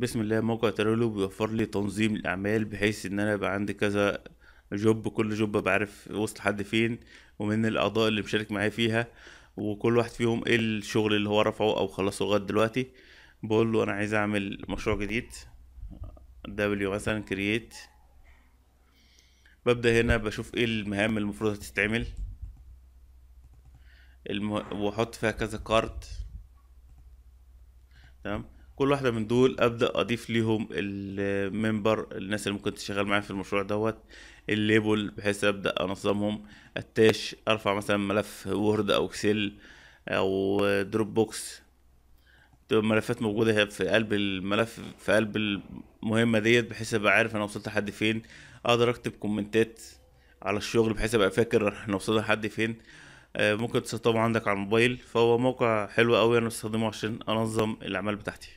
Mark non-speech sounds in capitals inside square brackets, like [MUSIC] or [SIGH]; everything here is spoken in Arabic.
بسم الله موقع تريلو بيوفر لي تنظيم الاعمال بحيث ان انا يبقى عندي كذا جوب كل جوب بعرف وصل حد فين ومن الاعضاء اللي مشارك معايا فيها وكل واحد فيهم ايه الشغل اللي هو رفعه او خلصه لغايه دلوقتي بقول له انا عايز اعمل مشروع جديد دبليو مثلا كرييت ببدا هنا بشوف ايه المهام اللي المفروض هتتعمل المه... واحط فيها كذا كارت تمام كل واحده من دول ابدا اضيف ليهم الممبر الناس اللي ممكن تشتغل معايا في المشروع دوت الليبل بحيث ابدا انظمهم التاش ارفع مثلا ملف وورد او اكسل او دروب بوكس تبقى الملفات موجوده في قلب الملف في قلب المهمه ديت بحيث ابقى عارف انا وصلت لحد فين اقدر اكتب كومنتات على الشغل بحيث ابقى فاكر [LAUGHS] احنا وصلنا لحد فين آه، ممكن تستخدمه عندك على الموبايل فهو موقع حلو قوي انا بستخدمه عشان انظم الاعمال بتاعتي